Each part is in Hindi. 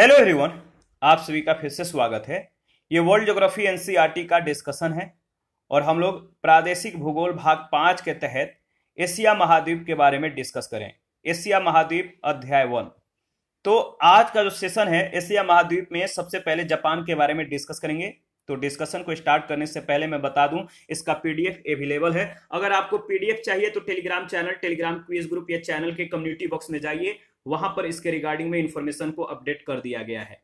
हेलो एवरीवन आप सभी का फिर से स्वागत है ये वर्ल्ड ज्योग्राफी एनसीईआरटी का डिस्कशन है और हम लोग प्रादेशिक भूगोल भाग पाँच के तहत एशिया महाद्वीप के बारे में डिस्कस करें एशिया महाद्वीप अध्याय वन तो आज का जो सेशन है एशिया महाद्वीप में सबसे पहले जापान के बारे में डिस्कस करेंगे तो डिस्कशन को स्टार्ट करने से पहले मैं बता दूं इसका पीडीएफ अवेलेबल है अगर आपको पीडीएफ चाहिए तो Telegram channel Telegram quiz group या चैनल के कम्युनिटी बॉक्स में जाइए वहां पर इसके रिगार्डिंग में इंफॉर्मेशन को अपडेट कर दिया गया है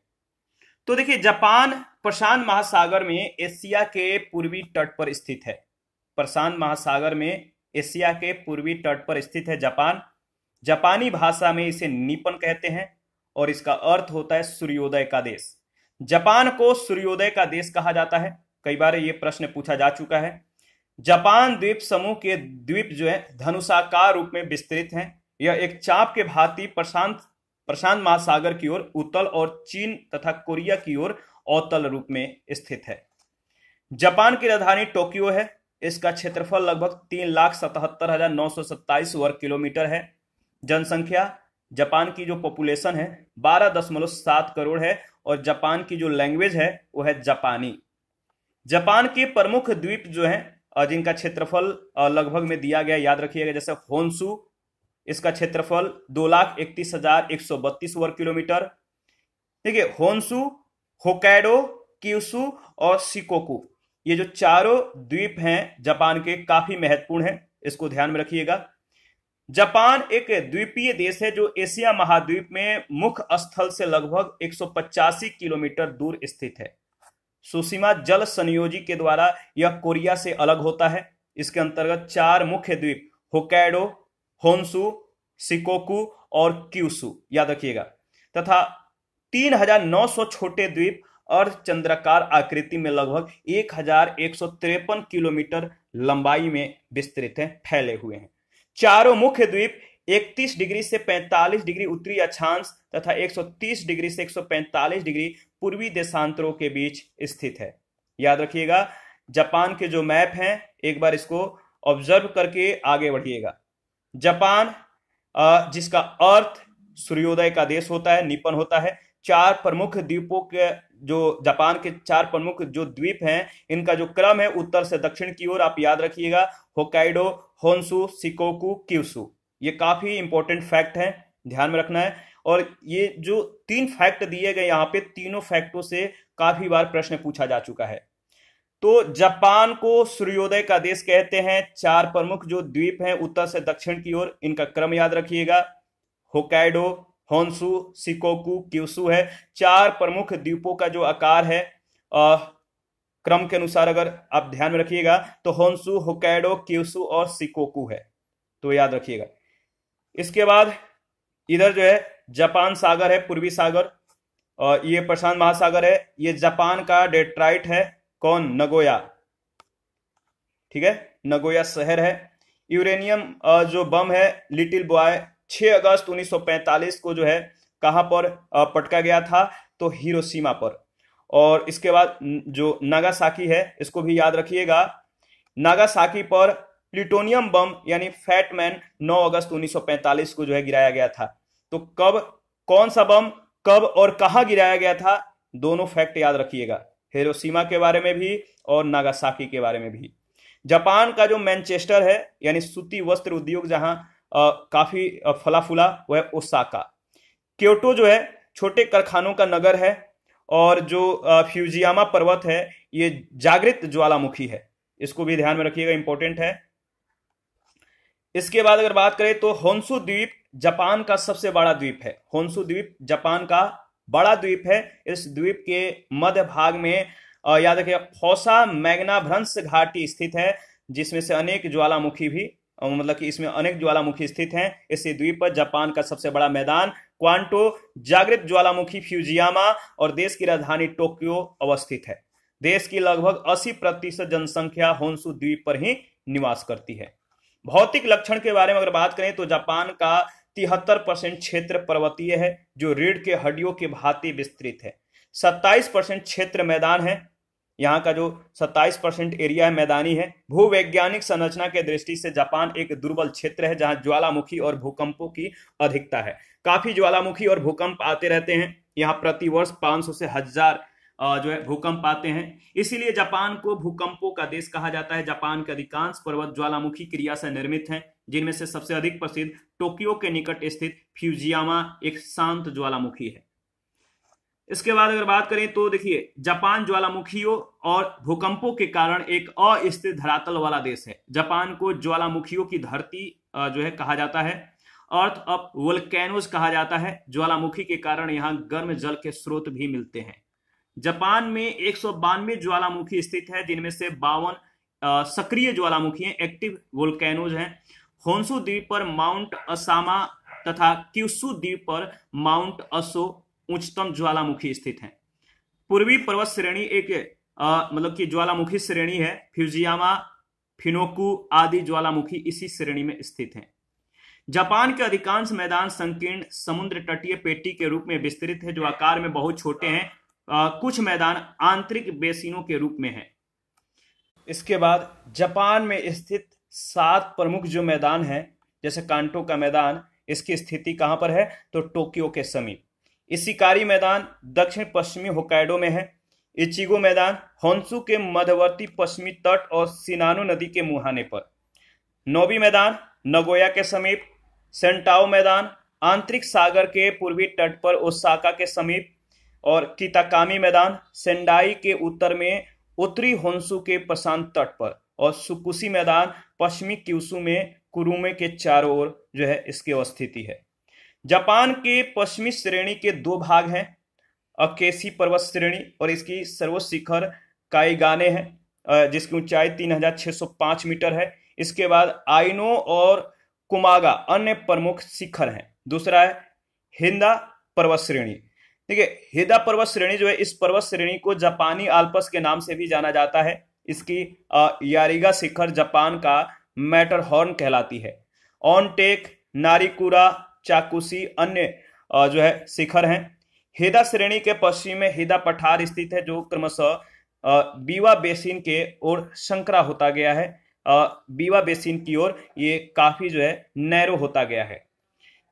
तो देखिए जापान प्रशांत महासागर में एशिया के पूर्वी तट पर स्थित है प्रशांत महासागर में एशिया के पूर्वी तट पर स्थित है जापान जापानी भाषा में इसे निपन कहते हैं और इसका अर्थ होता है सूर्योदय का देश जापान को सूर्योदय का देश कहा जाता है कई बार ये प्रश्न पूछा जा चुका है जापान द्वीप समूह के द्वीप जो है धनुषाकार रूप में विस्तृत हैं यह एक चाप के भांति प्रशांत प्रशांत महासागर की ओर उत्तल और चीन तथा कोरिया की ओर अवतल रूप में स्थित है जापान की राजधानी टोक्यो है इसका क्षेत्रफल लगभग तीन लाख सतहत्तर हजार नौ सौ सत्ताईस वर्ग किलोमीटर है जनसंख्या जापान की जो पॉपुलेशन है बारह दशमलव सात करोड़ है और जापान की जो लैंग्वेज है वो है जापानी जापान के प्रमुख द्वीप जो हैं जिनका क्षेत्रफल लगभग में दिया गया याद रखिएगा जैसे होन्सू इसका क्षेत्रफल दो लाख इकतीस हजार एक सौ बत्तीस वर्ग किलोमीटर ठीक है होन्सू होकैडो क्यूसू और सिकोकू ये जो चारों द्वीप हैं जापान के काफी महत्वपूर्ण हैं इसको ध्यान में रखिएगा जापान एक द्वीपीय देश है जो एशिया महाद्वीप में मुख्य स्थल से लगभग एक किलोमीटर दूर स्थित है सुसीमा जल संयोजी के द्वारा यह कोरिया से अलग होता है इसके अंतर्गत चार मुख्य द्वीप होकैडो होमसु सिकोकू और क्यूसू याद रखिएगा तथा 3,900 छोटे द्वीप अर्ध चंद्रकार आकृति में लगभग एक किलोमीटर लंबाई में विस्तृत है फैले हुए हैं चारों मुख्य द्वीप 31 डिग्री से 45 डिग्री उत्तरी अक्षांश तथा 130 डिग्री से 145 डिग्री पूर्वी देशांतरों के बीच स्थित है याद रखिएगा जापान के जो मैप हैं एक बार इसको ऑब्जर्व करके आगे बढ़िएगा जापान जिसका अर्थ सूर्योदय का देश होता है निपन होता है चार प्रमुख द्वीपों के जो जापान के चार प्रमुख जो द्वीप हैं इनका जो क्रम है उत्तर से दक्षिण की ओर आप याद रखिएगा होकाइडो होन्सू सिकोकू क्यूसू ये काफी इंपॉर्टेंट फैक्ट है ध्यान में रखना है और ये जो तीन फैक्ट दिए गए यहाँ पे तीनों फैक्टों से काफी बार प्रश्न पूछा जा चुका है तो जापान को सूर्योदय का देश कहते हैं चार प्रमुख जो द्वीप हैं उत्तर से दक्षिण की ओर इनका क्रम याद रखिएगा होकाइडो होन्सू सिकोकू क्यूसु है चार प्रमुख द्वीपों का जो आकार है आ, क्रम के अनुसार अगर आप ध्यान में रखिएगा तो होन्सु होकाइडो क्यूसु और सिकोकू है तो याद रखिएगा इसके बाद इधर जो है जापान सागर है पूर्वी सागर और ये प्रशांत महासागर है ये जापान का डेट्राइट है कौन नगोया ठीक है नगोया शहर है यूरेनियम जो बम है लिटिल बॉय 6 अगस्त 1945 को जो है कहां पर पटका गया था तो हिरोसीमा पर और इसके बाद जो नागासाकी है इसको भी याद रखिएगा नागासाकी पर प्लूटोनियम बम यानी फैटमैन 9 अगस्त 1945 को जो है गिराया गया था तो कब कौन सा बम कब और कहां गिराया गया था दोनों फैक्ट याद रखिएगा हिरोशिमा के बारे में भी और नागासाकी के बारे में भी जापान का जो मैनचेस्टर है यानी सूती वस्त्र उद्योग जहां काफी फला फूला वह ओसाका क्योटो जो है छोटे कारखानों का नगर है और जो फ्यूजियामा पर्वत है ये जागृत ज्वालामुखी है इसको भी ध्यान में रखिएगा इंपॉर्टेंट है इसके बाद अगर बात करें तो होन्सु द्वीप जापान का सबसे बड़ा द्वीप है होन्सु द्वीप जापान का बड़ा द्वीप है इस द्वीप के मध्य भाग में याद रखिए फौसा मैग्ना भ्रंश घाटी स्थित है जिसमें से अनेक ज्वालामुखी भी मतलब कि इसमें अनेक ज्वालामुखी स्थित हैं इसी द्वीप पर जापान का सबसे बड़ा मैदान क्वांटो जागृत ज्वालामुखी फ्यूजियामा और देश की राजधानी टोक्यो अवस्थित है देश की लगभग 80 प्रतिशत जनसंख्या होन्सु द्वीप पर ही निवास करती है भौतिक लक्षण के बारे में अगर बात करें तो जापान का तिहत्तर परसेंट क्षेत्र पर्वतीय है जो रीढ़ के हड्डियों के भांति विस्तृत है सत्ताईस परसेंट क्षेत्र मैदान है यहाँ का जो सत्ताईस परसेंट एरिया है मैदानी है भूवैज्ञानिक संरचना के दृष्टि से जापान एक दुर्बल क्षेत्र है जहाँ ज्वालामुखी और भूकंपों की अधिकता है काफी ज्वालामुखी और भूकंप आते रहते हैं यहाँ प्रतिवर्ष 500 से हजार जो है भूकंप आते हैं इसीलिए जापान को भूकंपों का देश कहा जाता है जापान के अधिकांश पर्वत ज्वालामुखी क्रिया से निर्मित हैं जिनमें से सबसे अधिक प्रसिद्ध टोक्यो के निकट स्थित फ्यूजियामा एक शांत ज्वालामुखी है इसके बाद अगर बात करें तो देखिए जापान ज्वालामुखियों और भूकंपों के कारण एक अस्थिर धरातल वाला देश है जापान को ज्वालामुखियों की धरती जो है कहा जाता है अर्थ अप वोल्केनोज कहा जाता है ज्वालामुखी के कारण यहाँ गर्म जल के स्रोत भी मिलते हैं जापान में एक सौ बानवे ज्वालामुखी स्थित है जिनमें से बावन सक्रिय ज्वालामुखी हैं एक्टिव वोल्केनोज हैं होन्सु द्वीप पर माउंट असामा तथा क्यूसु द्वीप पर माउंट असो उच्चतम ज्वालामुखी स्थित हैं पूर्वी पर्वत श्रेणी एक मतलब कि ज्वालामुखी श्रेणी है फ्यूजियामा फिनोकू आदि ज्वालामुखी इसी श्रेणी में स्थित हैं जापान के अधिकांश मैदान संकीर्ण समुद्र तटीय पेटी के रूप में विस्तृत है जो आकार में बहुत छोटे हैं आ, कुछ मैदान आंतरिक बेसिनों के रूप में है इसके बाद जापान में स्थित सात प्रमुख जो मैदान है जैसे कांटो का मैदान इसकी स्थिति कहां पर है तो टोक्यो के समीप इसिकारी मैदान दक्षिण पश्चिमी होकाइडो में है इचिगो मैदान होंसू के मध्यवर्ती पश्चिमी तट और सिनानो नदी के मुहाने पर नोबी मैदान नगोया के समीप सेंटाओ मैदान आंतरिक सागर के पूर्वी तट पर ओसाका के समीप और किताकामी मैदान सेंडाई के उत्तर में उत्तरी होन्सु के प्रशांत तट पर और सुकुशी मैदान पश्चिमी क्यूसू में कुरुमे के चारों ओर जो है इसकी अवस्थिति है जापान के पश्चिमी श्रेणी के दो भाग हैं अकेसी पर्वत श्रेणी और इसकी सर्वोच्च शिखर काइगाने हैं जिसकी ऊंचाई 3605 मीटर है इसके बाद आइनो और कुमागा अन्य प्रमुख शिखर हैं दूसरा है हिंदा पर्वत श्रेणी ठीक है हिदा पर्वत श्रेणी जो है इस पर्वत श्रेणी को जापानी आल्पस के नाम से भी जाना जाता है इसकी यारिगा शिखर जापान का मैटर हॉर्न कहलाती है ऑनटेक नारिकुरा चाकुसी अन्य जो है शिखर हैं हिदा श्रेणी के पश्चिम में हिदा पठार स्थित है जो क्रमशः बीवा बेसिन के ओर संकरा होता गया है बीवा बेसिन की ओर ये काफी जो है नैरो होता गया है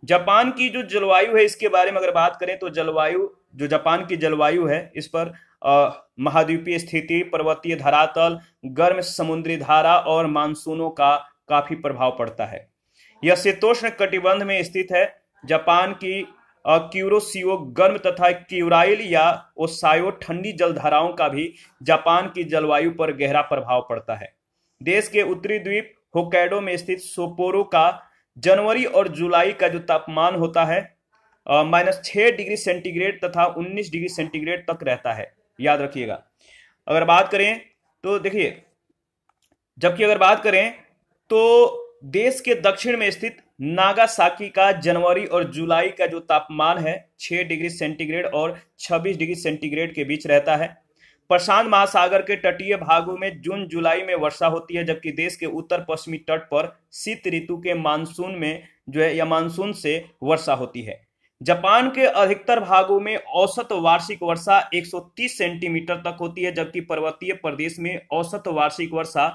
जापान की जो जलवायु है इसके बारे में अगर बात करें तो जलवायु जो जापान की जलवायु है इस पर महाद्वीपीय स्थिति पर्वतीय धरातल गर्म समुद्री धारा और मानसूनों का काफी प्रभाव पड़ता है यह शीतोष्ण कटिबंध में स्थित है जापान की क्यूरोसियो गर्म तथा क्यूराइल या ओसायो ठंडी जलधाराओं का भी जापान की जलवायु पर गहरा प्रभाव पड़ता है देश के उत्तरी द्वीप होकैडो में स्थित सोपोरो का जनवरी और जुलाई का जो तापमान होता है माइनस छः डिग्री सेंटीग्रेड तथा उन्नीस डिग्री सेंटीग्रेड तक रहता है याद रखिएगा अगर बात करें तो देखिए जबकि अगर बात करें तो देश के दक्षिण में स्थित नागासाकी का जनवरी और जुलाई का जो तापमान है 6 डिग्री सेंटीग्रेड और 26 डिग्री सेंटीग्रेड के बीच रहता है प्रशांत महासागर के तटीय भागों में जून जुलाई में वर्षा होती है जबकि देश के उत्तर पश्चिमी तट पर शीत ऋतु के मानसून में जो है या मानसून से वर्षा होती है जापान के अधिकतर भागों में औसत वार्षिक वर्षा 130 सेंटीमीटर तक होती है जबकि पर्वतीय प्रदेश में औसत वार्षिक वर्षा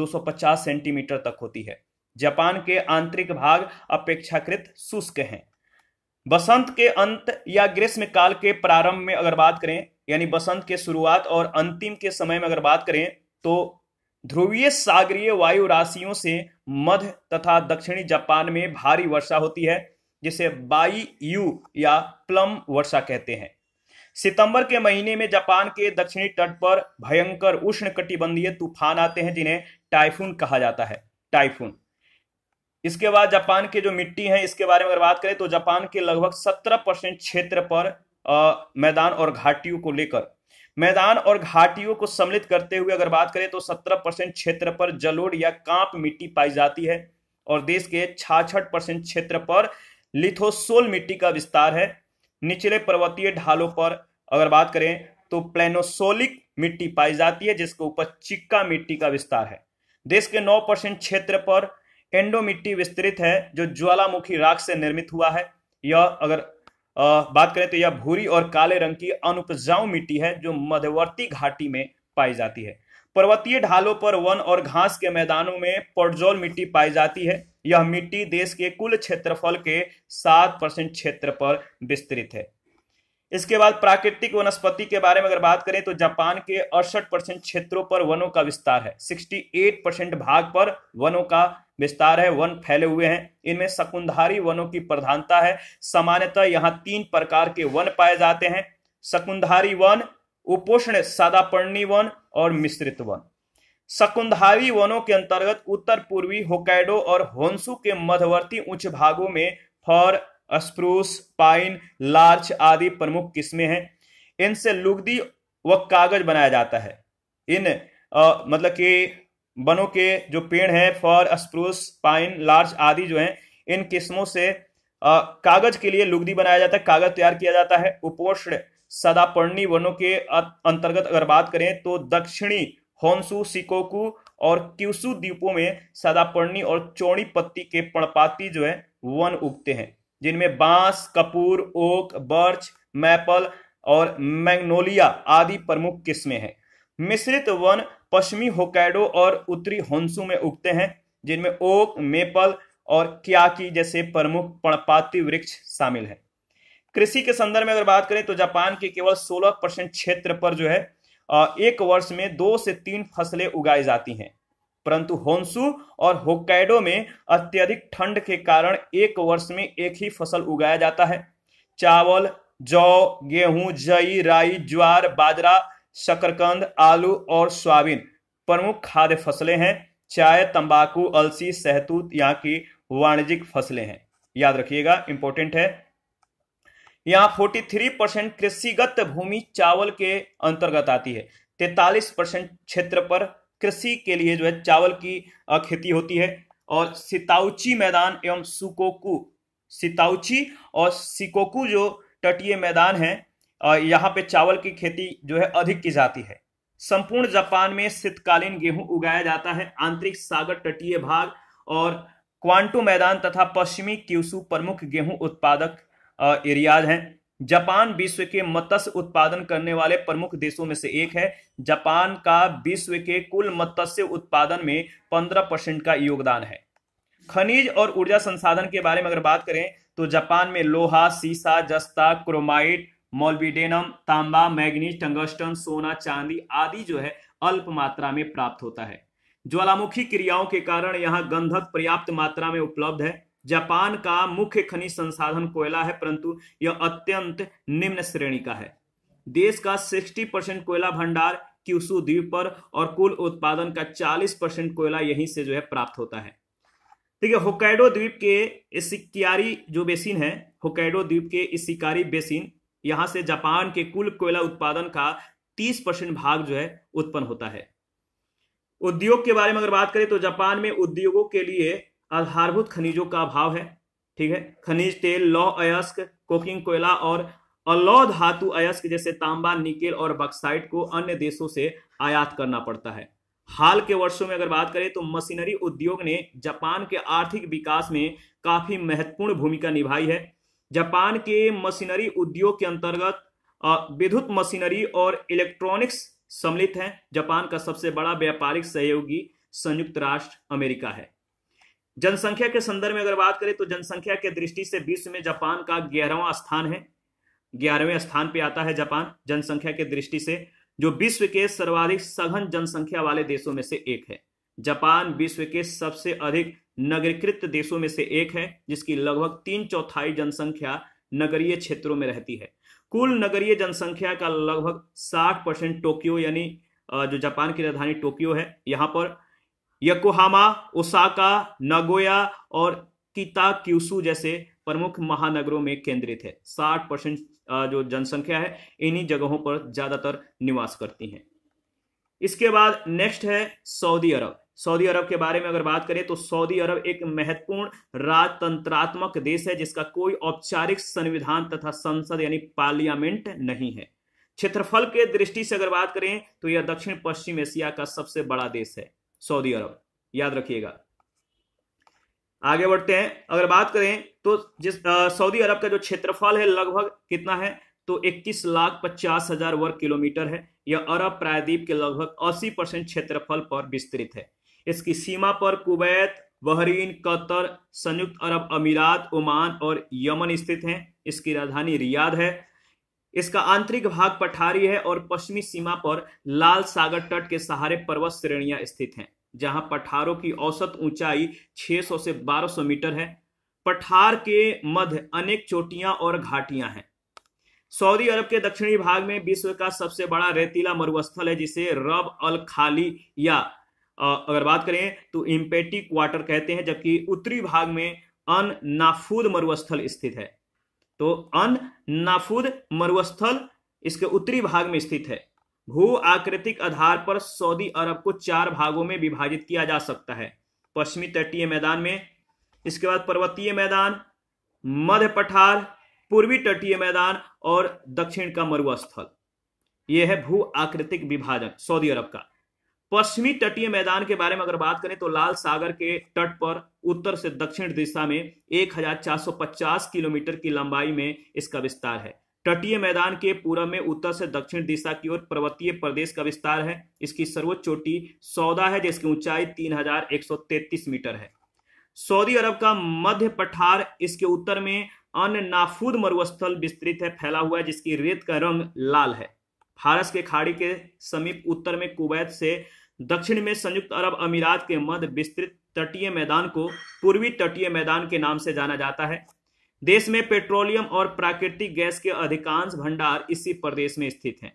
250 सेंटीमीटर तक होती है जापान के आंतरिक भाग अपेक्षाकृत शुष्क हैं बसंत के अंत या ग्रीष्म काल के प्रारंभ में अगर बात करें यानी बसंत के शुरुआत और अंतिम के समय में अगर बात करें तो ध्रुवीय सागरीय वायु राशियों से मध्य तथा दक्षिणी जापान में भारी वर्षा होती है जिसे बाई यू या प्लम वर्षा कहते हैं सितंबर के महीने में जापान के दक्षिणी तट पर भयंकर उष्ण कटिबंधीय तूफान आते हैं जिन्हें टाइफून कहा जाता है टाइफून इसके बाद जापान के जो मिट्टी है इसके बारे में अगर बात करें तो जापान के लगभग सत्रह परसेंट क्षेत्र पर आ, मैदान और घाटियों को लेकर मैदान और घाटियों को सम्मिलित करते हुए अगर बात करें तो सत्रह परसेंट क्षेत्र पर जलोड़ या कांप मिट्टी पाई जाती है और देश के छाछठ परसेंट क्षेत्र पर लिथोसोल मिट्टी का विस्तार है निचले पर्वतीय ढालों पर अगर बात करें तो प्लेनोसोलिक मिट्टी पाई जाती है जिसके ऊपर चिक्का मिट्टी का विस्तार है देश के 9 परसेंट क्षेत्र पर एंडो मिट्टी विस्तृत है जो ज्वालामुखी राख से निर्मित हुआ है यह अगर आ, बात करें तो यह भूरी और काले रंग की अनुपजाऊ मिट्टी है जो मध्यवर्ती घाटी में पाई जाती है पर्वतीय ढालों पर वन और घास के मैदानों में पोर्जोल मिट्टी पाई जाती है यह मिट्टी देश के कुल क्षेत्रफल के सात परसेंट क्षेत्र पर विस्तृत है इसके बाद प्राकृतिक वनस्पति के बारे में अगर बात करें तो जापान के अड़सठ परसेंट क्षेत्रों पर वनों का विस्तार है सिक्सटी एट परसेंट भाग पर वनों का विस्तार है वन फैले हुए हैं इनमें शकुंधारी वनों की प्रधानता है सामान्यतः यहाँ तीन प्रकार के वन पाए जाते हैं शकुंधारी वन उपोषण सादापर्णी वन और मिश्रित वन शकुंधारी वनों के अंतर्गत उत्तर पूर्वी होकैडो और होन्सू के मध्यवर्ती उच्च भागों में फॉर स्प्रूस पाइन लार्च आदि प्रमुख किस्में हैं इनसे लुगदी व कागज बनाया जाता है इन आ, मतलब कि वनों के जो पेड़ हैं फॉर स्प्रूस पाइन लार्च आदि जो हैं इन किस्मों से कागज के लिए लुगदी बनाया जाता है कागज तैयार किया जाता है उपोष्ण सदापर्णी वनों के अंतर्गत अगर बात करें तो दक्षिणी होन्सू सिकोकू और क्यूसु द्वीपों में सदापर्णी और चौड़ी पत्ती के पणपाती जो है वन उगते हैं जिनमें बांस कपूर ओक बर्च मैपल और मैग्नोलिया आदि प्रमुख किस्में हैं मिश्रित वन पश्चिमी होकैडो और उत्तरी होन्सू में उगते हैं जिनमें ओक मेपल और क्याकी जैसे प्रमुख पणपाती वृक्ष शामिल है कृषि के संदर्भ में अगर बात करें तो जापान के केवल 16 परसेंट क्षेत्र पर जो है एक वर्ष में दो से तीन फसलें उगाई जाती हैं परंतु होन्सू और होकैडो में अत्यधिक ठंड के कारण एक वर्ष में एक ही फसल उगाया जाता है चावल जौ गेहूं जई राई ज्वार बाजरा शकरकंद आलू और सोयाबीन प्रमुख खाद्य फसलें हैं चाय तंबाकू अलसी सहतूत यहाँ की वाणिज्यिक फसलें हैं याद रखिएगा इंपॉर्टेंट है यहाँ 43 परसेंट कृषिगत भूमि चावल के अंतर्गत आती है तैतालीस परसेंट क्षेत्र पर कृषि के लिए जो है चावल की खेती होती है और सिताउची मैदान एवं सुकोकू सिताउची और सिकोकू जो तटीय मैदान है यहाँ पे चावल की खेती जो है अधिक की जाती है संपूर्ण जापान में शीतकालीन गेहूं उगाया जाता है आंतरिक सागर तटीय भाग और क्वांटो मैदान तथा पश्चिमी क्यूसु प्रमुख गेहूं उत्पादक एरियाज हैं जापान विश्व के मत्स्य उत्पादन करने वाले प्रमुख देशों में से एक है जापान का विश्व के कुल मत्स्य उत्पादन में पंद्रह परसेंट का योगदान है खनिज और ऊर्जा संसाधन के बारे में अगर बात करें तो जापान में लोहा सीसा जस्ता क्रोमाइट मोलबिडेनम तांबा मैग्नीज टंगस्टन सोना चांदी आदि जो है अल्प मात्रा में प्राप्त होता है ज्वालामुखी क्रियाओं के कारण यहाँ गंधक पर्याप्त मात्रा में उपलब्ध है जापान का मुख्य खनिज संसाधन कोयला है परंतु यह अत्यंत निम्न श्रेणी का है देश का 60 परसेंट कोयला भंडार क्यूसू द्वीप पर और कुल उत्पादन का 40 परसेंट कोयला यहीं से जो है प्राप्त होता है ठीक है होकैडो द्वीप के इसिकारी जो बेसिन है होकैडो द्वीप के इसिकारी बेसिन यहां से जापान के कुल कोयला उत्पादन का 30 परसेंट भाग जो है उत्पन्न होता है उद्योग के बारे में अगर बात करें तो जापान में उद्योगों के लिए आधारभूत खनिजों का अभाव है ठीक है खनिज तेल लौ अयस्क कोकिंग कोयला और अलौ धातु अयस्क जैसे तांबा निकेल और बक्साइट को अन्य देशों से आयात करना पड़ता है हाल के वर्षों में अगर बात करें तो मशीनरी उद्योग ने जापान के आर्थिक विकास में काफी महत्वपूर्ण भूमिका निभाई है जापान के मशीनरी उद्योग के अंतर्गत विद्युत मशीनरी और इलेक्ट्रॉनिक्स सम्मिलित हैं जापान का सबसे बड़ा व्यापारिक सहयोगी संयुक्त राष्ट्र अमेरिका है जनसंख्या के संदर्भ में अगर बात करें तो जनसंख्या के दृष्टि से विश्व में जापान का ग्यारहवा स्थान है ग्यारहवें स्थान पे आता है जापान जनसंख्या के दृष्टि से जो विश्व के सर्वाधिक सघन जनसंख्या वाले देशों में से एक है जापान विश्व के सबसे अधिक नगरीकृत देशों में से एक है जिसकी लगभग तीन चौथाई जनसंख्या नगरीय क्षेत्रों में रहती है कुल नगरीय जनसंख्या का लगभग 60 परसेंट टोक्यो यानी जो जापान की राजधानी टोक्यो है यहाँ पर यकोहामा ओसाका नगोया और किता क्यूसू जैसे प्रमुख महानगरों में केंद्रित है 60 परसेंट जो जनसंख्या है इन्हीं जगहों पर ज्यादातर निवास करती है इसके बाद नेक्स्ट है सऊदी अरब सऊदी अरब के बारे में अगर बात करें तो सऊदी अरब एक महत्वपूर्ण राजतंत्रात्मक देश है जिसका कोई औपचारिक संविधान तथा संसद यानी पार्लियामेंट नहीं है क्षेत्रफल के दृष्टि से अगर बात करें तो यह दक्षिण पश्चिम एशिया का सबसे बड़ा देश है सऊदी अरब याद रखिएगा आगे बढ़ते हैं अगर बात करें तो जिस सऊदी अरब का जो क्षेत्रफल है लगभग कितना है तो इक्कीस लाख पचास हजार वर्ग किलोमीटर है यह अरब प्रायद्वीप के लगभग 80 परसेंट क्षेत्रफल पर विस्तृत है इसकी सीमा पर कुवैत बहरीन कतर संयुक्त अरब अमीरात ओमान और यमन स्थित हैं इसकी राजधानी रियाद है इसका आंतरिक भाग पठारी है और पश्चिमी सीमा पर लाल सागर तट के सहारे पर्वत श्रेणियां स्थित हैं जहां पठारों की औसत ऊंचाई 600 से 1200 मीटर है पठार के मध्य अनेक चोटियां और घाटियां हैं सऊदी अरब के दक्षिणी भाग में विश्व का सबसे बड़ा रेतीला मरुस्थल है जिसे रब अल खाली या अगर बात करें तो इम्पेटी क्वार्टर कहते हैं जबकि उत्तरी भाग में अन नाफूद मरुस्थल स्थित है तो अन नाफूद मरुस्थल इसके उत्तरी भाग में स्थित है भू आकृतिक आधार पर सऊदी अरब को चार भागों में विभाजित किया जा सकता है पश्चिमी तटीय मैदान में इसके बाद पर्वतीय मैदान मध्य पठार पूर्वी तटीय मैदान और दक्षिण का मरुस्थल यह है भू आकृतिक विभाजन सऊदी अरब का पश्चिमी तटीय मैदान के बारे में अगर बात करें तो लाल सागर के तट पर उत्तर से दक्षिण दिशा में 1450 किलोमीटर की लंबाई में इसका विस्तार है तटीय मैदान के पूर्व में उत्तर से दक्षिण दिशा की ओर पर्वतीय प्रदेश का विस्तार है इसकी सर्वोच्च चोटी सौदा है जिसकी ऊंचाई 3133 मीटर है सऊदी अरब का मध्य पठार इसके उत्तर में अन्य नाफूद मरुस्थल विस्तृत है फैला हुआ है जिसकी रेत का रंग लाल है फारस के खाड़ी के समीप उत्तर में कुवैत से दक्षिण में संयुक्त अरब अमीरात के मध्य विस्तृत तटीय मैदान को पूर्वी तटीय मैदान के नाम से जाना जाता है देश में पेट्रोलियम और प्राकृतिक गैस के अधिकांश भंडार इसी प्रदेश में स्थित हैं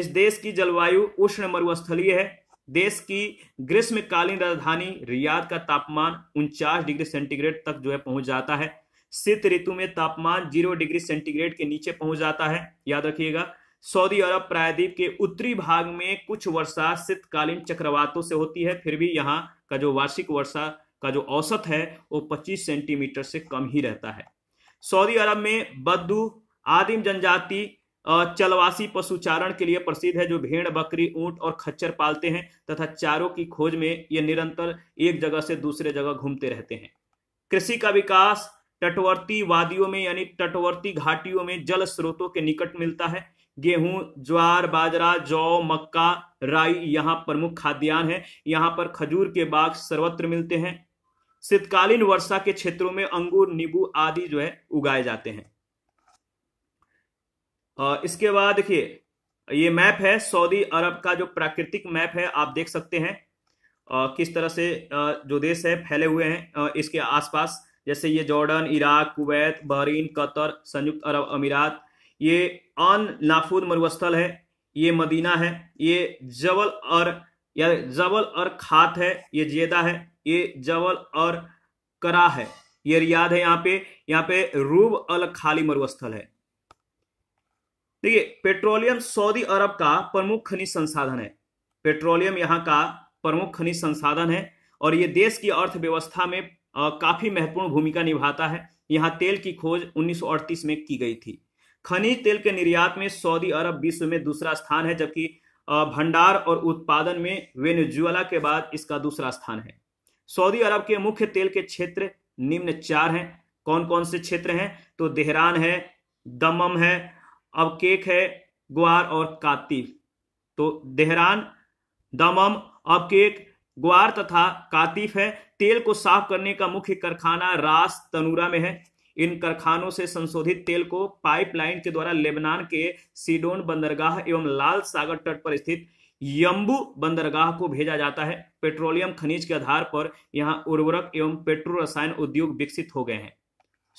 इस देश की जलवायु उष्ण मरुस्थलीय है देश की ग्रीष्मकालीन राजधानी रियाद का तापमान उनचास डिग्री सेंटीग्रेड तक जो है पहुंच जाता है शीत ऋतु में तापमान जीरो डिग्री सेंटीग्रेड के नीचे पहुंच जाता है याद रखिएगा सऊदी अरब प्रायद्वीप के उत्तरी भाग में कुछ वर्षा शीतकालीन चक्रवातों से होती है फिर भी यहाँ का जो वार्षिक वर्षा का जो औसत है वो 25 सेंटीमीटर से कम ही रहता है सऊदी अरब में बद्दू आदिम जनजाति चलवासी पशुचारण के लिए प्रसिद्ध है जो भेड़ बकरी ऊंट और खच्चर पालते हैं तथा चारों की खोज में ये निरंतर एक जगह से दूसरे जगह घूमते रहते हैं कृषि का विकास तटवर्ती वादियों में यानी तटवर्ती घाटियों में जल स्रोतों के निकट मिलता है गेहूं ज्वार बाजरा जौ मक्का राई यहाँ प्रमुख खाद्यान्न है यहाँ पर खजूर के बाग सर्वत्र मिलते हैं शीतकालीन वर्षा के क्षेत्रों में अंगूर नींबू आदि जो है उगाए जाते हैं इसके बाद देखिए ये मैप है सऊदी अरब का जो प्राकृतिक मैप है आप देख सकते हैं किस तरह से जो देश है फैले हुए हैं इसके आसपास जैसे ये Jordan Iraq Kuwait Bahrain Qatar संयुक्त अरब अमीरात ये अन नाफूद मरुस्थल है ये मदीना है ये जवल और या जवल और खात है ये जेदा है ये जवल और करा है ये रियाद है यहाँ पे यहाँ पे रूब अल खाली मरुस्थल है देखिए पेट्रोलियम सऊदी अरब का प्रमुख खनिज संसाधन है पेट्रोलियम यहाँ का प्रमुख खनिज संसाधन है और ये देश की अर्थव्यवस्था में काफी महत्वपूर्ण भूमिका निभाता है यहाँ तेल की खोज 1938 में की गई थी खनिज तेल के निर्यात में सऊदी अरब विश्व में दूसरा स्थान है जबकि भंडार और उत्पादन में वेनेजुएला के बाद इसका दूसरा स्थान है सऊदी अरब के मुख्य तेल के क्षेत्र निम्न चार हैं कौन कौन से क्षेत्र हैं तो देहरान है दमम है अबकेक है ग्वार और कातिफ तो देहरान दमम अबकेक ग्वार तथा कातिफ है तेल को साफ करने का मुख्य कारखाना रास तनूरा में है इन कारखानों से संशोधित तेल को पाइपलाइन के द्वारा लेबनान के सीडोन बंदरगाह एवं लाल सागर तट पर स्थित यम्बू बंदरगाह को भेजा जाता है पेट्रोलियम खनिज के आधार पर यहाँ उर्वरक एवं पेट्रो रसायन उद्योग विकसित हो गए हैं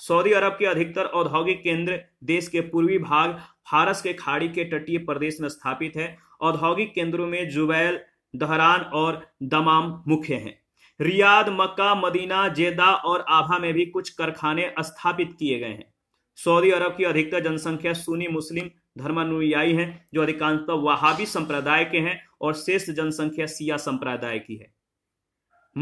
सऊदी अरब के अधिकतर औद्योगिक केंद्र देश के पूर्वी भाग फारस के खाड़ी के तटीय प्रदेश में स्थापित है औद्योगिक केंद्रों में जुबैल दहरान और दमाम मुख्य हैं रियाद मक्का मदीना जेदा और आभा में भी कुछ कारखाने स्थापित किए गए हैं सऊदी अरब की अधिकतर जनसंख्या सुनी मुस्लिम धर्मानुयायी हैं जो अधिकांशतः वहाबी संप्रदाय के हैं और शेष जनसंख्या सिया संप्रदाय की है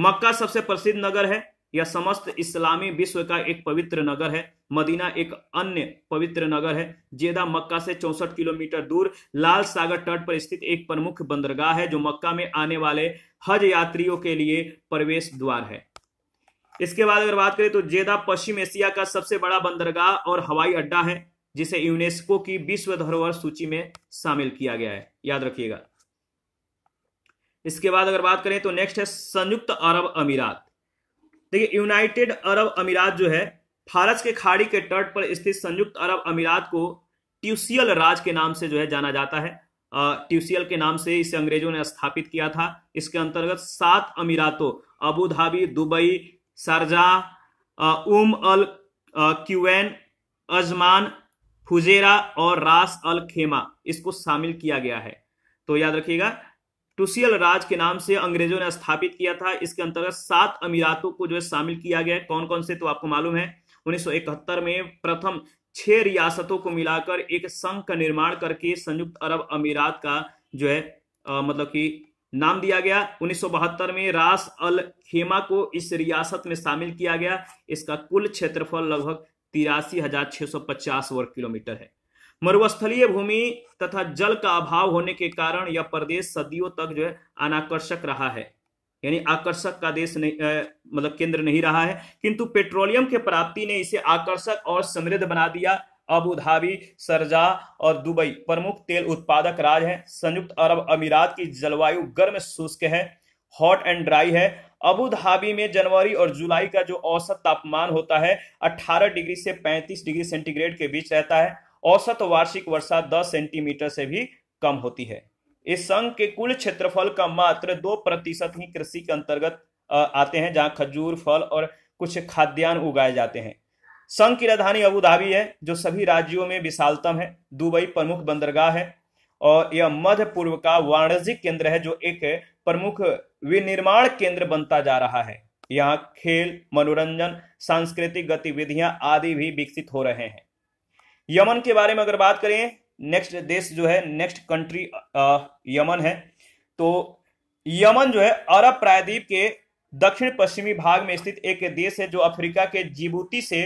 मक्का सबसे प्रसिद्ध नगर है यह समस्त इस्लामी विश्व का एक पवित्र नगर है मदीना एक अन्य पवित्र नगर है जेदा मक्का से चौसठ किलोमीटर दूर लाल सागर तट पर स्थित एक प्रमुख बंदरगाह है जो मक्का में आने वाले हज यात्रियों के लिए प्रवेश द्वार है इसके बाद अगर बात करें तो जेदा पश्चिम एशिया का सबसे बड़ा बंदरगाह और हवाई अड्डा है जिसे यूनेस्को की विश्व धरोहर सूची में शामिल किया गया है याद रखिएगा इसके बाद अगर बात करें तो नेक्स्ट है संयुक्त अरब अमीरात देखिए यूनाइटेड अरब अमीरात जो है फारस के खाड़ी के तट पर स्थित संयुक्त अरब अमीरात को ट्यूसियल राज के नाम से जो है जाना जाता है ट्यूसियल के नाम से इसे अंग्रेजों ने स्थापित किया था इसके अंतर्गत सात अमीरातों Abu Dhabi Dubai Sharjah Umm Al Quwain Ajman Fujairah और रास अल खेमा इसको शामिल किया गया है तो याद रखिएगा टुसियल राज के नाम से अंग्रेजों ने स्थापित किया था इसके अंतर्गत सात अमीरातों को जो है शामिल किया गया कौन कौन से तो आपको मालूम है 1971 में प्रथम छह रियासतों को मिलाकर एक संघ का निर्माण करके संयुक्त अरब अमीरात का जो है आ, मतलब कि नाम दिया गया 1972 में रास अल खेमा को इस रियासत में शामिल किया गया इसका कुल क्षेत्रफल लगभग तिरासी हजार छह सौ पचास वर्ग किलोमीटर है मरुस्थलीय भूमि तथा जल का अभाव होने के कारण यह प्रदेश सदियों तक जो है अनाकर्षक रहा है यानी आकर्षक का देश नहीं मतलब केंद्र नहीं रहा है किंतु पेट्रोलियम के प्राप्ति ने इसे आकर्षक और समृद्ध बना दिया अबू धाबी सरजा और दुबई प्रमुख तेल उत्पादक राज्य हैं संयुक्त अरब अमीरात की जलवायु गर्म शुष्क है हॉट एंड ड्राई है अबू धाबी में जनवरी और जुलाई का जो औसत तापमान होता है 18 डिग्री से 35 डिग्री सेंटीग्रेड के बीच रहता है औसत वार्षिक वर्षा 10 सेंटीमीटर से भी कम होती है इस संघ के कुल क्षेत्रफल का मात्र दो प्रतिशत ही कृषि के अंतर्गत आते हैं जहां खजूर फल और कुछ खाद्यान्न उगाए जाते हैं संघ की राजधानी अबुधाबी है जो सभी राज्यों में विशालतम है दुबई प्रमुख बंदरगाह है और यह मध्य पूर्व का वाणिज्यिक केंद्र है जो एक प्रमुख विनिर्माण केंद्र बनता जा रहा है यहाँ खेल मनोरंजन सांस्कृतिक गतिविधियां आदि भी विकसित हो रहे हैं यमन के बारे में अगर बात करें नेक्स्ट देश जो है नेक्स्ट कंट्री यमन है तो यमन जो है अरब प्रायद्वीप के दक्षिण पश्चिमी भाग में स्थित एक देश है जो अफ्रीका के जिबूती से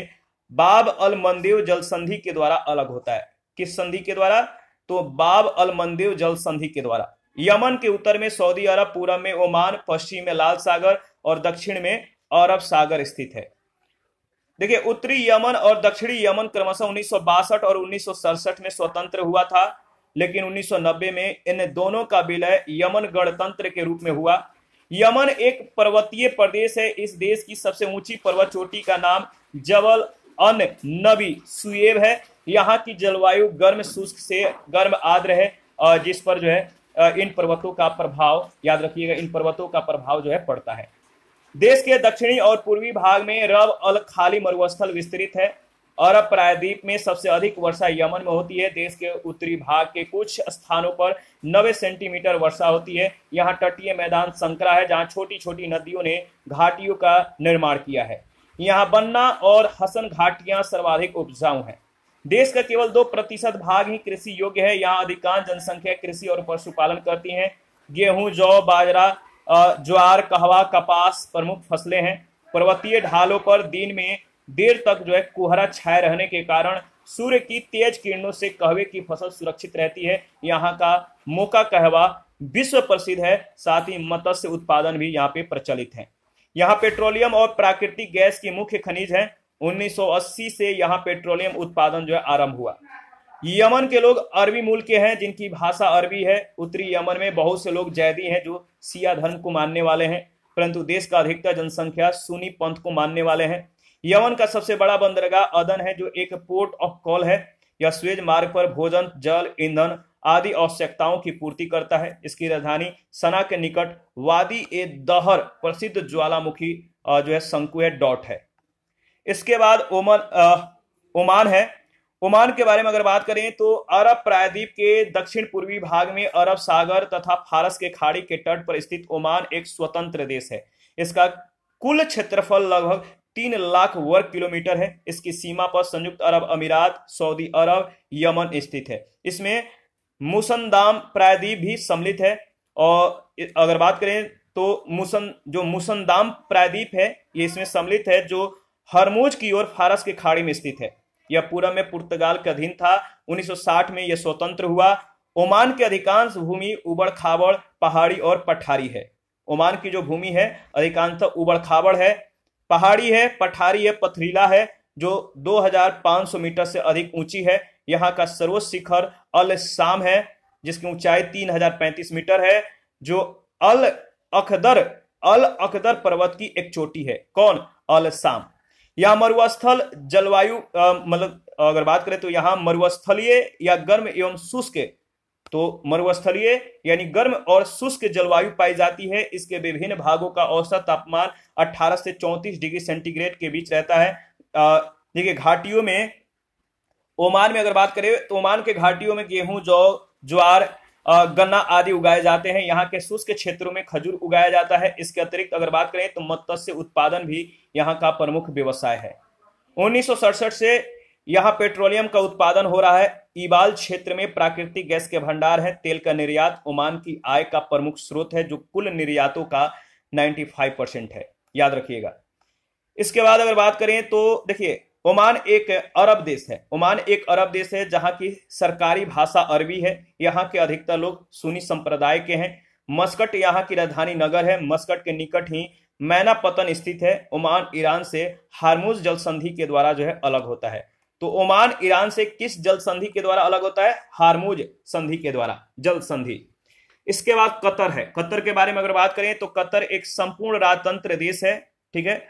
बाब अल मंदेव जल संधि के द्वारा अलग होता है किस संधि के द्वारा तो बाब अल मंदेव जल संधि के द्वारा यमन के उत्तर में सऊदी अरब पूर्व में ओमान पश्चिम में लाल सागर और दक्षिण में अरब सागर स्थित है देखिए उत्तरी यमन और दक्षिणी यमन क्रमशः उन्नीस और उन्नीस में स्वतंत्र हुआ था लेकिन 1990 में इन दोनों का विलय यमन गणतंत्र के रूप में हुआ यमन एक पर्वतीय प्रदेश है इस देश की सबसे ऊंची पर्वत चोटी का नाम जबल अन नबी सुब है यहाँ की जलवायु गर्म शुष्क से गर्म आद्र है जिस पर जो है इन पर्वतों का प्रभाव याद रखिएगा इन पर्वतों का प्रभाव जो है पड़ता है देश के दक्षिणी और पूर्वी भाग में रब अल खाली मरुस्थल विस्तृत है अरब प्रायद्वीप में सबसे अधिक वर्षा यमन में होती है देश के उत्तरी भाग के कुछ स्थानों पर नब्बे सेंटीमीटर वर्षा होती है यहाँ तटीय मैदान संकरा है जहाँ छोटी छोटी नदियों ने घाटियों का निर्माण किया है यहाँ बन्ना और हसन घाटियां सर्वाधिक उपजाऊ हैं देश का केवल दो प्रतिशत भाग ही कृषि योग्य है यहाँ अधिकांश जनसंख्या कृषि और पशुपालन करती है गेहूं जौ बाजरा ज्वार कहवा कपास प्रमुख फसलें हैं पर्वतीय ढालों पर दिन में देर तक जो है कोहरा छाए रहने के कारण सूर्य की तेज किरणों से कहवे की फसल सुरक्षित रहती है यहाँ का मोका कहवा विश्व प्रसिद्ध है साथ ही मत्स्य उत्पादन भी यहाँ पे प्रचलित है यहाँ पेट्रोलियम और प्राकृतिक गैस की मुख्य खनिज है 1980 से यहाँ पेट्रोलियम उत्पादन जो है आरंभ हुआ यमन के लोग अरबी मूल के हैं जिनकी भाषा अरबी है उत्तरी यमन में बहुत से लोग जैदी हैं जो सिया धर्म को मानने वाले हैं परंतु देश का अधिकतर जनसंख्या सुनी पंथ को मानने वाले हैं यमन का सबसे बड़ा बंदरगाह अदन है जो एक पोर्ट ऑफ कॉल है यह स्वेज मार्ग पर भोजन जल ईंधन आदि आवश्यकताओं की पूर्ति करता है इसकी राजधानी सना के निकट वादी ए दहर प्रसिद्ध ज्वालामुखी जो है संकुए डॉट है इसके बाद ओमन ओमान है ओमान के बारे में अगर बात करें तो अरब प्रायद्वीप के दक्षिण पूर्वी भाग में अरब सागर तथा फारस के खाड़ी के तट पर स्थित ओमान एक स्वतंत्र देश है इसका कुल क्षेत्रफल लगभग तीन लाख वर्ग किलोमीटर है इसकी सीमा पर संयुक्त अरब अमीरात सऊदी अरब यमन स्थित है इसमें मुसंदाम प्रायद्वीप भी सम्मिलित है और अगर बात करें तो मुसन जो मुसंदाम प्रायद्वीप है ये इसमें सम्मिलित है जो हरमोज की ओर फारस के खाड़ी में स्थित है यह पूरा में पुर्तगाल के अधीन था 1960 में यह स्वतंत्र हुआ ओमान की अधिकांश भूमि उबड़ खाबड़ पहाड़ी और पठारी है ओमान की जो भूमि है अधिकांश उबड़ खाबड़ है पहाड़ी है पठारी है पथरीला है जो 2500 मीटर से अधिक ऊंची है यहाँ का सर्वोच्च शिखर अल शाम है जिसकी ऊंचाई 3035 मीटर है जो अल अखदर अल अखदर पर्वत की एक चोटी है कौन अल शाम यहाँ मरुस्थल जलवायु मतलब अगर बात करें तो यहाँ मरुस्थलीय या गर्म एवं शुष्क तो मरुस्थलीय यानी गर्म और शुष्क जलवायु पाई जाती है इसके विभिन्न भागों का औसत तापमान 18 से 34 डिग्री सेंटीग्रेड के बीच रहता है देखिए घाटियों में ओमान में अगर बात करें तो ओमान के घाटियों में गेहूं जौ ज्वार गन्ना आदि उगाए जाते हैं यहाँ के शुष्क क्षेत्रों में खजूर उगाया जाता है इसके अतिरिक्त अगर बात करें तो मत्स्य उत्पादन भी यहाँ का प्रमुख व्यवसाय है उन्नीस से यहाँ पेट्रोलियम का उत्पादन हो रहा है इबाल क्षेत्र में प्राकृतिक गैस के भंडार है तेल का निर्यात ओमान की आय का प्रमुख स्रोत है जो कुल निर्यातों का 95 परसेंट है याद रखिएगा इसके बाद अगर बात करें तो देखिए ओमान एक अरब देश है ओमान एक अरब देश है जहाँ की सरकारी भाषा अरबी है यहाँ के अधिकतर लोग सुनी संप्रदाय के हैं मस्कट यहाँ की राजधानी नगर है मस्कट के निकट ही मैना पतन स्थित है ओमान ईरान से हारमोज जल संधि के द्वारा जो है अलग होता है तो ओमान ईरान से किस जल संधि के द्वारा अलग होता है हारमोज संधि के द्वारा जल संधि इसके बाद कतर है कतर के बारे में अगर बात करें तो कतर एक संपूर्ण राजतंत्र देश है ठीक है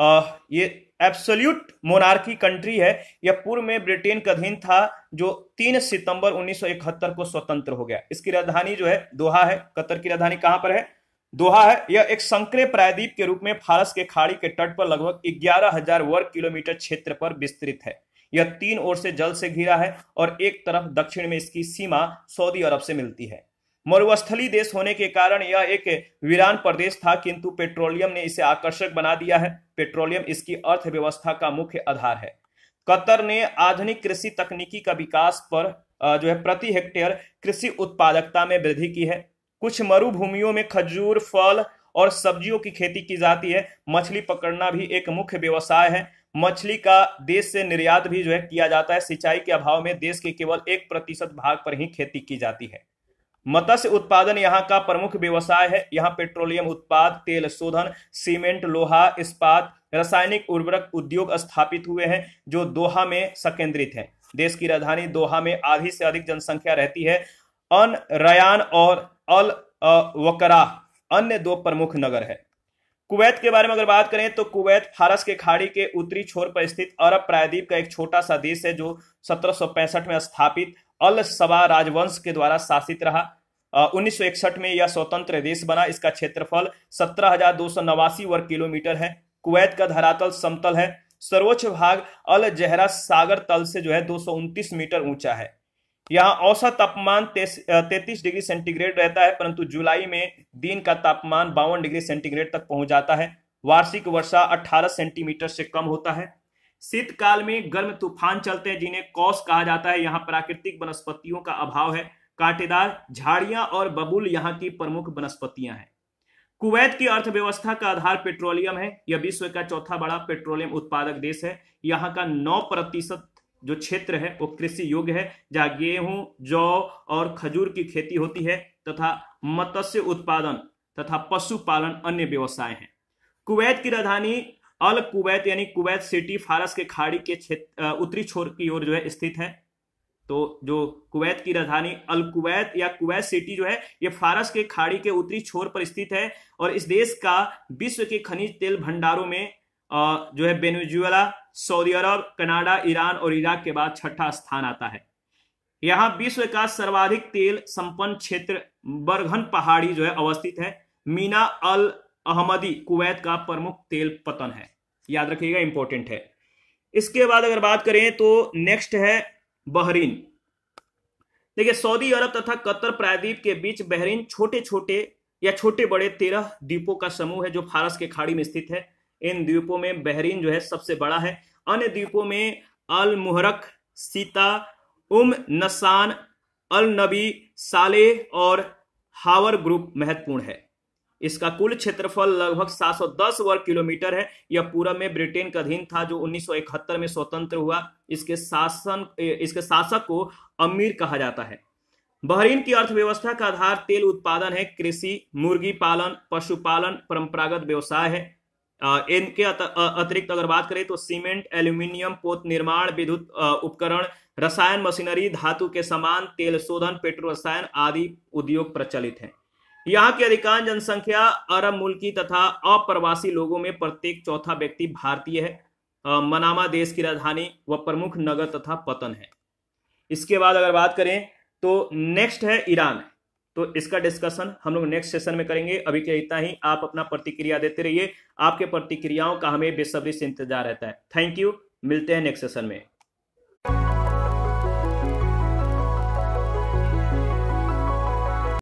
आ, ये एब्सोल्यूट मोनार्की कंट्री है यह पूर्व में ब्रिटेन का अधीन था जो 3 सितंबर 1971 को स्वतंत्र हो गया इसकी राजधानी जो है दोहा है कतर की राजधानी कहां पर है दोहा है यह एक संक्रे प्रायद्वीप के रूप में फारस के खाड़ी के तट पर लगभग ग्यारह हजार वर्ग किलोमीटर क्षेत्र पर विस्तृत है यह तीन ओर से जल से घिरा है और एक तरफ दक्षिण में इसकी सीमा सऊदी अरब से मिलती है मरुस्थली देश होने के कारण यह एक वीरान प्रदेश था किंतु पेट्रोलियम ने इसे आकर्षक बना दिया है पेट्रोलियम इसकी अर्थव्यवस्था का मुख्य आधार है कतर ने आधुनिक कृषि तकनीकी का विकास पर जो है प्रति हेक्टेयर कृषि उत्पादकता में वृद्धि की है कुछ मरुभूमियों में खजूर फल और सब्जियों की खेती की जाती है मछली पकड़ना भी एक मुख्य व्यवसाय है मछली का देश से निर्यात भी जो है किया जाता है सिंचाई के अभाव में देश के केवल एक प्रतिशत भाग पर ही खेती की जाती है मत्स्य उत्पादन यहाँ का प्रमुख व्यवसाय है यहाँ पेट्रोलियम उत्पाद तेल शोधन सीमेंट लोहा इस्पात रासायनिक उर्वरक उद्योग स्थापित हुए हैं जो दोहा में संकेंद्रित है देश की राजधानी दोहा में आधी से अधिक जनसंख्या रहती है अन रयान और अल वकरा अन्य दो प्रमुख नगर है कुवैत के बारे में अगर बात करें तो कुवैत फारस के खाड़ी के उत्तरी छोर पर स्थित अरब प्रायद्वीप का एक छोटा सा देश है जो सत्रह में स्थापित अल सबा राजवंश के द्वारा शासित रहा उन्नीस में यह स्वतंत्र देश बना इसका क्षेत्रफल सत्रह वर्ग किलोमीटर है कुवैत का धरातल समतल है सर्वोच्च भाग अल जहरा सागर तल से जो है दो मीटर ऊंचा है यहाँ औसत तापमान तैतीस डिग्री सेंटीग्रेड रहता है परंतु जुलाई में दिन का तापमान बावन डिग्री सेंटीग्रेड तक पहुंच जाता है वार्षिक वर्षा 18 सेंटीमीटर से कम होता है शीतकाल में गर्म तूफान चलते हैं जिन्हें कौस कहा जाता है यहाँ प्राकृतिक वनस्पतियों का अभाव है कांटेदार झाड़ियां और बबुल यहाँ की प्रमुख वनस्पतियां हैं कुवैत की अर्थव्यवस्था का आधार पेट्रोलियम है यह विश्व का चौथा बड़ा पेट्रोलियम उत्पादक देश है यहाँ का नौ प्रतिशत जो क्षेत्र है वो कृषि योग्य है जहाँ गेहूं जौ और खजूर की खेती होती है तथा मत्स्य उत्पादन तथा पशुपालन अन्य व्यवसाय हैं कुवैत की राजधानी अल कुवैत यानी कुवैत सिटी फारस के खाड़ी के क्षेत्र उत्तरी छोर की ओर जो है स्थित है तो जो कुवैत की राजधानी अल कुवैत या कुवैत सिटी जो है ये फारस के खाड़ी के उत्तरी छोर पर स्थित है और इस देश का विश्व के खनिज तेल भंडारों में जो है Venezuela Saudi Arab Canada Iran और इराक के बाद छठा स्थान आता है यहाँ विश्व का सर्वाधिक तेल संपन्न क्षेत्र बरघन पहाड़ी जो है अवस्थित है मीना अल अहमदी कुवैत का प्रमुख तेल पतन है याद रखिएगा इंपॉर्टेंट है इसके बाद अगर बात करें तो नेक्स्ट है बहरीन देखिए सऊदी अरब तथा कतर प्रायद्वीप के बीच बहरीन छोटे छोटे या छोटे बड़े तेरह द्वीपों का समूह है जो फारस के खाड़ी में स्थित है इन द्वीपों में बहरीन जो है सबसे बड़ा है अन्य द्वीपों में अल मुहरक सीता उम नसान अल नबी साले और हावर ग्रुप महत्वपूर्ण है इसका कुल क्षेत्रफल लगभग 710 वर्ग किलोमीटर है यह पूरा में ब्रिटेन का अधीन था जो 1971 में स्वतंत्र हुआ इसके शासन इसके शासक को अमीर कहा जाता है बहरीन की अर्थव्यवस्था का आधार तेल उत्पादन है कृषि मुर्गी पालन पशुपालन परंपरागत व्यवसाय है इनके अतिरिक्त अगर बात करें तो सीमेंट एल्यूमिनियम पोत निर्माण विद्युत उपकरण रसायन मशीनरी धातु के सामान तेल शोधन पेट्रो रसायन आदि उद्योग प्रचलित हैं यहाँ की अधिकांश जनसंख्या अरब मुल्की तथा अप्रवासी लोगों में प्रत्येक चौथा व्यक्ति भारतीय है मनामा देश की राजधानी व प्रमुख नगर तथा पतन है इसके बाद अगर बात करें तो नेक्स्ट है ईरान तो इसका डिस्कशन हम लोग नेक्स्ट सेशन में करेंगे अभी के इतना ही आप अपना प्रतिक्रिया देते रहिए आपके प्रतिक्रियाओं का हमें बेसब्री से इंतजार रहता है थैंक यू मिलते हैं नेक्स्ट सेशन में